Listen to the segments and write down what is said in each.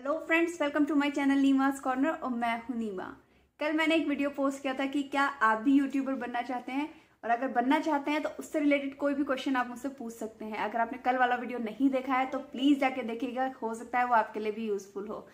hello friends welcome to my channel Neema's corner और मैं हूं नीमा कल मैंने एक वीडियो पोस्ट किया था कि क्या आप भी यूट्यूबर बनना चाहते हैं और अगर बनना चाहते हैं तो उससे रिलेटेड कोई भी क्वेश्चन आप मुझसे पूछ सकते हैं अगर आपने कल वाला वीडियो नहीं देखा है तो प्लीज जाके देखिएगा हो सकता है वो आपके लिए भी यूजफुल हो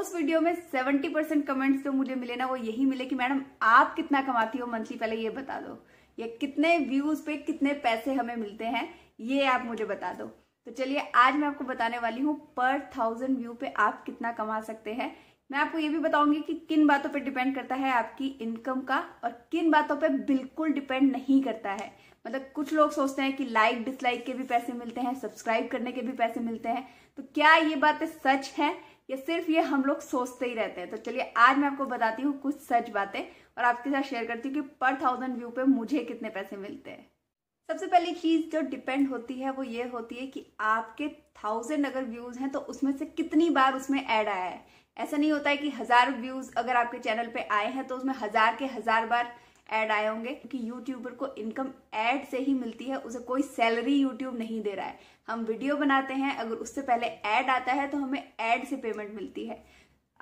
उस वीडियो में सेवेंटी परसेंट कमेंट्स जो मुझे मिले ना वो यही मिले कि मैडम आप कितना कमाती हो मंथली पहले ये बता दो ये कितने व्यूज पे कितने पैसे हमें मिलते हैं ये आप मुझे बता दो तो चलिए आज मैं आपको बताने वाली हूँ पर थाउजेंड व्यू पे आप कितना कमा सकते हैं मैं आपको ये भी बताऊंगी कि किन बातों पे डिपेंड करता है आपकी इनकम का और किन बातों पे बिल्कुल डिपेंड नहीं करता है मतलब कुछ लोग सोचते हैं कि लाइक डिसलाइक के भी पैसे मिलते हैं सब्सक्राइब करने के भी पैसे मिलते हैं तो क्या ये बातें सच है या सिर्फ ये हम लोग सोचते ही रहते हैं तो चलिए आज मैं आपको बताती हूँ कुछ सच बातें और आपके साथ शेयर करती हूँ कि पर थाउजेंड व्यू पे मुझे कितने पैसे मिलते हैं सबसे पहली चीज जो डिपेंड होती है वो ये होती है कि आपके थाउजेंड अगर व्यूज हैं तो उसमें से कितनी बार उसमें ऐड आया है ऐसा नहीं होता है कि हजार व्यूज अगर आपके चैनल पे आए हैं तो उसमें हजार के हजार बार ऐड आए होंगे क्योंकि यूट्यूबर को इनकम ऐड से ही मिलती है उसे कोई सैलरी यूट्यूब नहीं दे रहा है हम वीडियो बनाते हैं अगर उससे पहले ऐड आता है तो हमें ऐड से पेमेंट मिलती है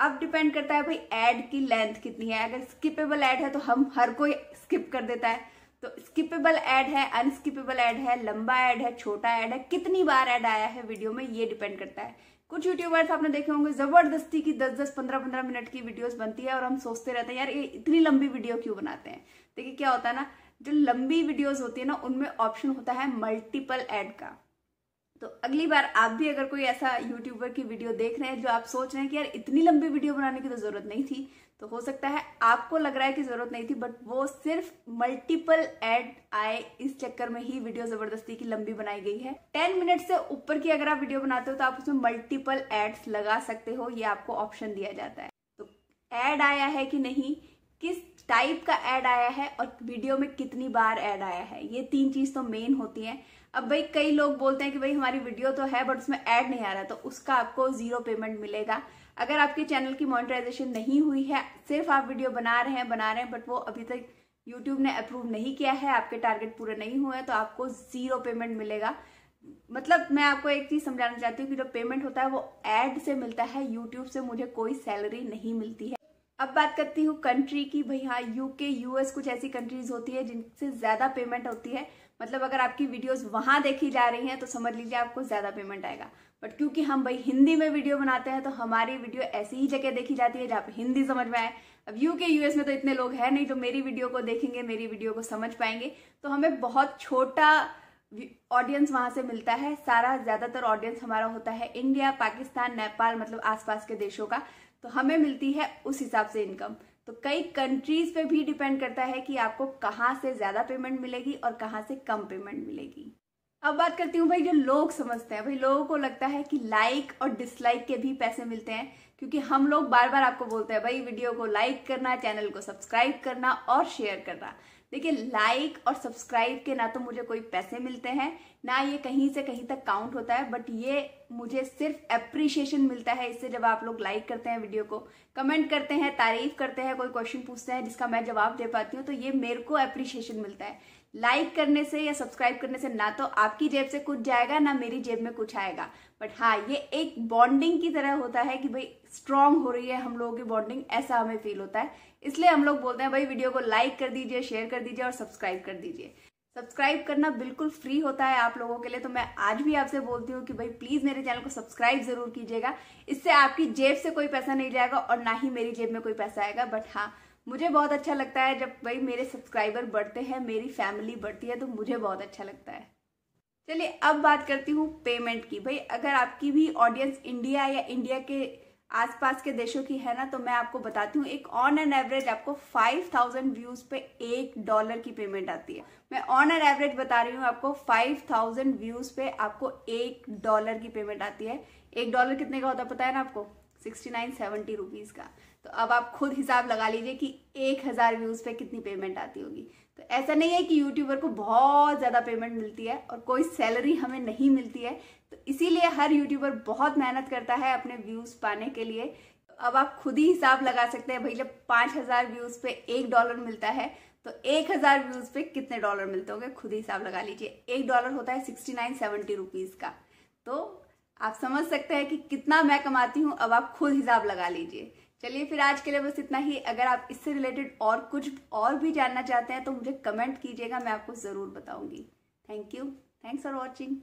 अब डिपेंड करता है भाई ऐड की लेंथ कितनी है अगर स्किपेबल ऐड है तो हम हर कोई स्किप कर देता है तो स्किपेबल एड है अनस्किपेबल एड है लंबा एड है छोटा एड है कितनी बार एड आया है वीडियो में ये डिपेंड करता है कुछ यूट्यूबर्स आपने देखे होंगे जबरदस्ती की 10 10 15 15 मिनट की वीडियोस बनती है और हम सोचते रहते हैं यार ये इतनी लंबी वीडियो क्यों बनाते हैं देखिए क्या होता है ना जो लंबी वीडियोस होती है ना उनमें ऑप्शन होता है मल्टीपल एड का तो अगली बार आप भी अगर कोई ऐसा यूट्यूबर की वीडियो देख रहे हैं जो आप सोच रहे हैं कि यार इतनी लंबी वीडियो बनाने की तो जरूरत नहीं थी तो हो सकता है आपको लग रहा है कि जरूरत नहीं थी बट वो सिर्फ मल्टीपल एड आए इस चक्कर में ही वीडियो जबरदस्ती की लंबी बनाई गई है टेन मिनट से ऊपर की अगर आप वीडियो बनाते हो तो आप उसमें मल्टीपल एड्स लगा सकते हो ये आपको ऑप्शन दिया जाता है तो एड आया है कि नहीं किस टाइप का ऐड आया है और वीडियो में कितनी बार ऐड आया है ये तीन चीज तो मेन होती है अब भाई कई लोग बोलते हैं कि भाई हमारी वीडियो तो है बट उसमें ऐड नहीं आ रहा तो उसका आपको जीरो पेमेंट मिलेगा अगर आपके चैनल की मोनिटाइजेशन नहीं हुई है सिर्फ आप वीडियो बना रहे हैं बना रहे हैं बट वो अभी तक यूट्यूब ने अप्रूव नहीं किया है आपके टारगेट पूरे नहीं हुए हैं तो आपको जीरो पेमेंट मिलेगा मतलब मैं आपको एक चीज समझाना चाहती हूँ कि जो पेमेंट होता है वो एड से मिलता है यूट्यूब से मुझे कोई सैलरी नहीं मिलती है अब बात करती हूँ कंट्री की भाई हाँ यूके यूएस कुछ ऐसी कंट्रीज होती है जिनसे ज़्यादा पेमेंट होती है मतलब अगर आपकी वीडियोस वहां देखी जा रही हैं तो समझ लीजिए आपको ज़्यादा पेमेंट आएगा बट क्योंकि हम भाई हिंदी में वीडियो बनाते हैं तो हमारी वीडियो ऐसी ही जगह देखी जाती है जहाँ पर हिंदी समझ में आए अब यूके यूएस में तो इतने लोग हैं नहीं जो मेरी वीडियो को देखेंगे मेरी वीडियो को समझ पाएंगे तो हमें बहुत छोटा ऑडियंस वहां से मिलता है सारा ज़्यादातर ऑडियंस हमारा होता है इंडिया पाकिस्तान नेपाल मतलब आसपास के देशों का तो हमें मिलती है उस हिसाब से इनकम तो कई कंट्रीज पे भी डिपेंड करता है कि आपको कहाँ से ज़्यादा पेमेंट मिलेगी और कहाँ से कम पेमेंट मिलेगी अब बात करती हूँ भाई जो लोग समझते हैं भाई लोगों को लगता है कि लाइक और डिसलाइक के भी पैसे मिलते हैं क्योंकि हम लोग बार बार आपको बोलते हैं भाई वीडियो को लाइक करना चैनल को सब्सक्राइब करना और शेयर करना देखिए लाइक और सब्सक्राइब के ना तो मुझे कोई पैसे मिलते हैं ना ये कहीं से कहीं तक काउंट होता है बट ये मुझे सिर्फ अप्रिशिएशन मिलता है इससे जब आप लोग लाइक करते हैं वीडियो को कमेंट करते हैं तारीफ करते हैं कोई क्वेश्चन पूछते हैं जिसका मैं जवाब दे पाती हूँ तो ये मेरे को अप्रिशिएशन मिलता है लाइक करने से या सब्सक्राइब करने से ना तो आपकी जेब से कुछ जाएगा ना मेरी जेब में कुछ आएगा बट हाँ ये एक बॉन्डिंग की तरह होता है कि भाई स्ट्रांग हो रही है हम लोगों की बॉन्डिंग ऐसा हमें फील होता है इसलिए हम लोग बोलते हैं भाई वीडियो को लाइक कर दीजिए शेयर कर दीजिए और सब्सक्राइब कर दीजिए सब्सक्राइब करना बिल्कुल फ्री होता है आप लोगों के लिए तो मैं आज भी आपसे बोलती हूँ कि भाई प्लीज मेरे चैनल को सब्सक्राइब जरूर कीजिएगा इससे आपकी जेब से कोई पैसा नहीं जाएगा और ना ही मेरी जेब में कोई पैसा आएगा बट हाँ मुझे बहुत अच्छा लगता है जब भाई मेरे सब्सक्राइबर बढ़ते हैं मेरी फैमिली बढ़ती है तो मुझे बहुत अच्छा लगता है चलिए अब बात करती हूँ पेमेंट की भाई अगर आपकी भी ऑडियंस इंडिया या इंडिया के आसपास के देशों की है ना तो मैं आपको बताती हूँ एक ऑन एन एवरेज आपको 5000 व्यूज पे एक डॉलर की पेमेंट आती है मैं ऑन एन एवरेज बता रही हूँ आपको 5000 व्यूज पे आपको एक डॉलर की पेमेंट आती है एक डॉलर कितने का होता है पता है ना आपको सिक्सटी नाइन सेवेंटी का तो अब आप खुद हिसाब लगा लीजिए कि एक हज़ार व्यूज़ पे कितनी पेमेंट आती होगी तो ऐसा नहीं है कि यूट्यूबर को बहुत ज़्यादा पेमेंट मिलती है और कोई सैलरी हमें नहीं मिलती है तो इसीलिए हर यूट्यूबर बहुत मेहनत करता है अपने व्यूज़ पाने के लिए तो अब आप खुद ही हिसाब लगा सकते हैं भाई जब पाँच हज़ार व्यूज़ पे एक डॉलर मिलता है तो एक हज़ार व्यूज़ पे कितने डॉलर मिलते होंगे खुद ही हिसाब लगा लीजिए एक डॉलर होता है सिक्सटी नाइन सेवेंटी रुपीज़ का तो आप समझ सकते हैं कि कितना मैं कमाती हूँ अब आप खुद हिसाब लगा लीजिए चलिए फिर आज के लिए बस इतना ही अगर आप इससे रिलेटेड और कुछ और भी जानना चाहते हैं तो मुझे कमेंट कीजिएगा मैं आपको ज़रूर बताऊंगी thank you thanks for watching